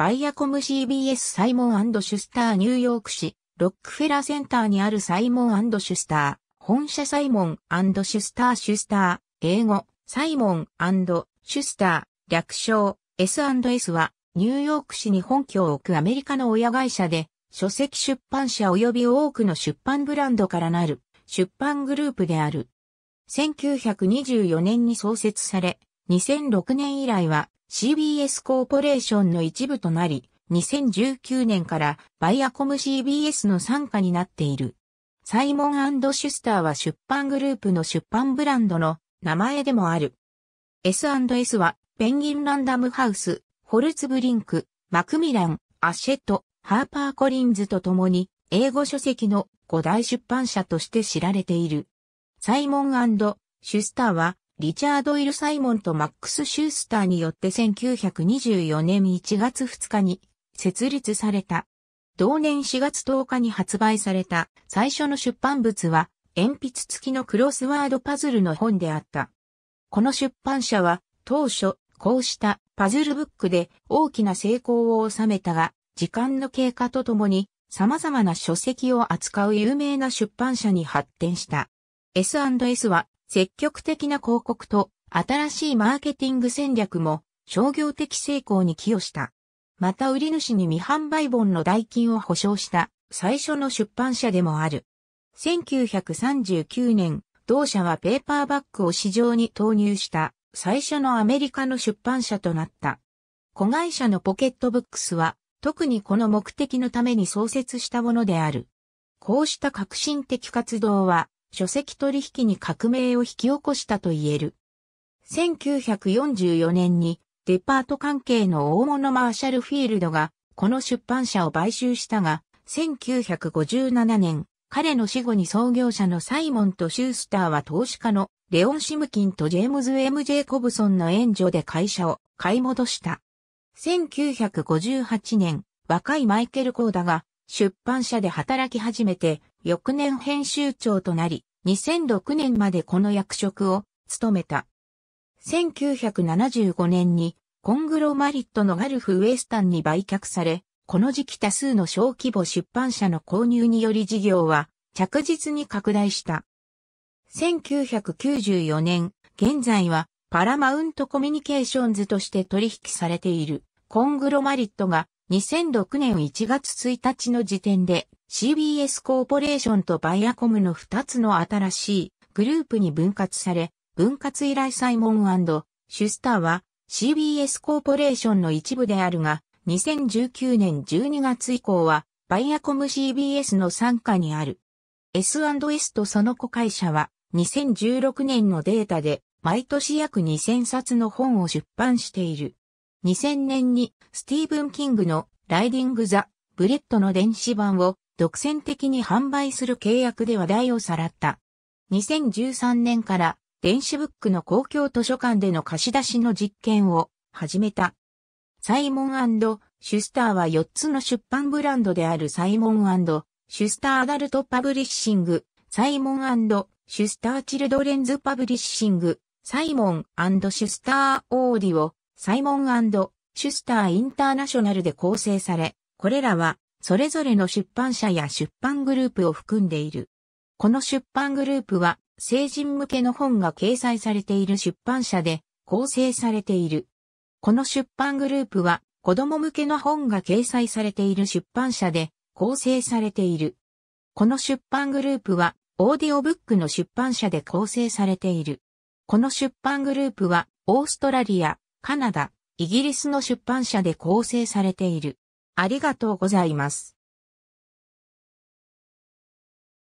バイアコム CBS サイモンシュスターニューヨーク市、ロックフェラーセンターにあるサイモンシュスター、本社サイモンシュスターシュスター、英語、サイモンシュスター、略称、S&S は、ニューヨーク市に本拠を置くアメリカの親会社で、書籍出版社及び多くの出版ブランドからなる、出版グループである。1924年に創設され、2006年以来は CBS コーポレーションの一部となり、2019年からバイアコム CBS の参加になっている。サイモンシュスターは出版グループの出版ブランドの名前でもある。S&S はペンギンランダムハウス、ホルツブリンク、マクミラン、アシェット、ハーパーコリンズと共に英語書籍の5大出版社として知られている。サイモンシュスターはリチャード・イル・サイモンとマックス・シュースターによって1924年1月2日に設立された。同年4月10日に発売された最初の出版物は鉛筆付きのクロスワードパズルの本であった。この出版社は当初こうしたパズルブックで大きな成功を収めたが時間の経過とともに様々な書籍を扱う有名な出版社に発展した。S&S は積極的な広告と新しいマーケティング戦略も商業的成功に寄与した。また売り主に未販売本の代金を保証した最初の出版社でもある。1939年、同社はペーパーバッグを市場に投入した最初のアメリカの出版社となった。子会社のポケットブックスは特にこの目的のために創設したものである。こうした革新的活動は書籍取引に革命を引き起こしたと言える。1944年にデパート関係の大物マーシャルフィールドがこの出版社を買収したが、1957年、彼の死後に創業者のサイモンとシュースターは投資家のレオン・シムキンとジェームズ・ M・ ジェイコブソンの援助で会社を買い戻した。1958年、若いマイケル・コーダが出版社で働き始めて翌年編集長となり、2006年までこの役職を務めた。1975年にコングロマリットのガルフ・ウェスタンに売却され、この時期多数の小規模出版社の購入により事業は着実に拡大した。1994年、現在はパラマウントコミュニケーションズとして取引されているコングロマリットが2006年1月1日の時点で CBS コーポレーションとバイアコムの2つの新しいグループに分割され、分割以来サイモンシュスターは CBS コーポレーションの一部であるが、2019年12月以降はバイアコム CBS の傘下にある。S&S とその子会社は2016年のデータで毎年約2000冊の本を出版している。2000年にスティーブン・キングのライディング・ザ・ブレッドの電子版を独占的に販売する契約で話題をさらった。2013年から電子ブックの公共図書館での貸し出しの実験を始めた。サイモンシュスターは4つの出版ブランドであるサイモンシュスターアダルトパブリッシング、サイモンシュスターチルドレンズパブリッシング、サイモンシュスターオーディオ、サイモンシュスターインターナショナルで構成され、これらはそれぞれの出版社や出版グループを含んでいる。この出版グループは成人向けの本が掲載されている出版社で構成されている。この出版グループは子供向けの本が掲載されている出版社で構成されている。この出版グループはオーディオブックの出版社で構成されている。この出版グループはオーストラリア、カナダ、イギリスの出版社で構成されている。ありがとうございます。